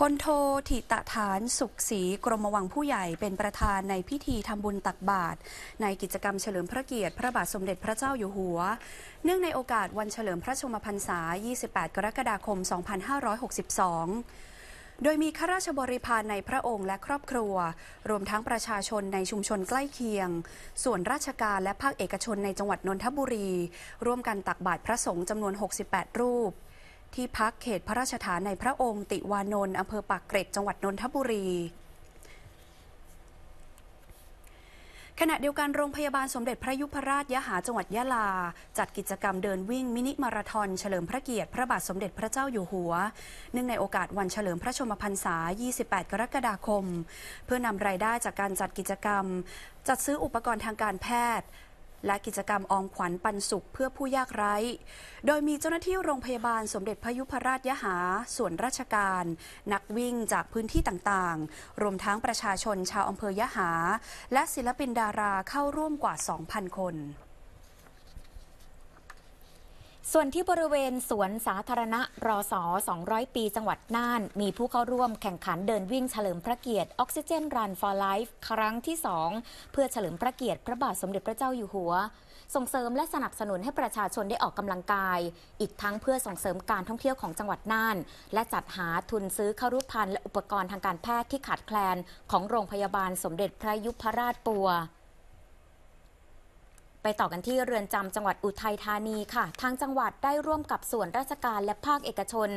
พลโทธิตฐานสุขศรีกรมวังผู้ใหญ่เป็นประธานในพิธีทำบุญตักบาตรในกิจกรรมเฉลิมพระเกียรติพระบาทสมเด็จพระเจ้าอยู่หัว เนื่องในโอกาสวันเฉลิมพระชมพรรษา 28 กรกฎาคม 2562 โดยมีข้าราชบริพารในพระองค์และครอบครัว รวมทั้งประชาชนในชุมชนใกล้เคียง ส่วนราชการและภาคเอกชนในจังหวัดนนทบุรี ร่วมกันตักบาตรพระสงฆ์จำนวน 68 รูปที่พักเขตพระราชฐานในพระองค์ติวานนท์อำเภอปากเกร็ดจังหวัดนนทบุรี ขณะเดียวกันโรงพยาบาลสมเด็จพระยุพราชยะหาจังหวัดยะลา จัดกิจกรรมเดินวิ่งมินิมาราทอนเฉลิมพระเกียรติพระบาทสมเด็จพระเจ้าอยู่หัวเนื่องในโอกาสวันเฉลิมพระชมพรรษา 28 กรกฎาคม เพื่อนำรายได้จากการจัดกิจกรรม จัดซื้ออุปกรณ์ทางการแพทย์และกิจกรรมออมขวัญปันสุขเพื่อผู้ยากไร้ โดยมีเจ้าหน้าที่โรงพยาบาลสมเด็จพยุพราชยหา ส่วนราชการ นักวิ่งจากพื้นที่ต่างๆ รวมทั้งประชาชนชาวอำเภอยหา และศิลปินดาราเข้าร่วมกว่า 2,000 คนส่วนที่บริเวณสวนสาธารณะรอสอ200 ปีจังหวัดน่าน มีผู้เข้าร่วมแข่งขันเดินวิ่งเฉลิมพระเกียรติออกซิเจนรันฟอร์ไลฟ์ครั้งที่ 2 เพื่อเฉลิมพระเกียรติพระบาทสมเด็จพระเจ้าอยู่หัว ส่งเสริมและสนับสนุนให้ประชาชนได้ออกกำลังกาย อีกทั้งเพื่อส่งเสริมการท่องเที่ยวของจังหวัดน่าน และจัดหาทุนซื้อเครุภัณฑ์และอุปกรณ์ทางการแพทย์ที่ขาดแคลน ของโรงพยาบาลสมเด็จพระยุพราชปัวไปต่อกันที่เรือนจำจังหวัดอุทัยธานีค่ะ ทางจังหวัดได้ร่วมกับส่วนราชการและภาคเอกชน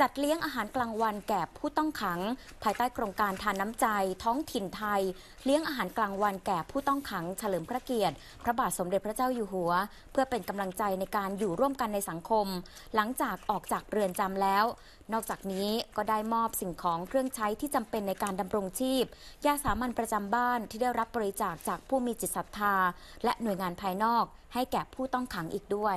จัดเลี้ยงอาหารกลางวันแก่ผู้ต้องขัง ภายใต้โครงการทานน้ำใจ ท้องถิ่นไทย เลี้ยงอาหารกลางวันแก่ผู้ต้องขังเฉลิมพระเกียรติพระบาทสมเด็จพระเจ้าอยู่หัว เพื่อเป็นกำลังใจในการอยู่ร่วมกันในสังคม หลังจากออกจากเรือนจำแล้ว นอกจากนี้ก็ได้มอบสิ่งของเครื่องใช้ที่จำเป็นในการดำรงชีพยาสามัญประจำบ้านที่ได้รับบริจาคจากผู้มีจิตศรัทธา และหน่วยงานภายนอกให้แก่ผู้ต้องขังอีกด้วย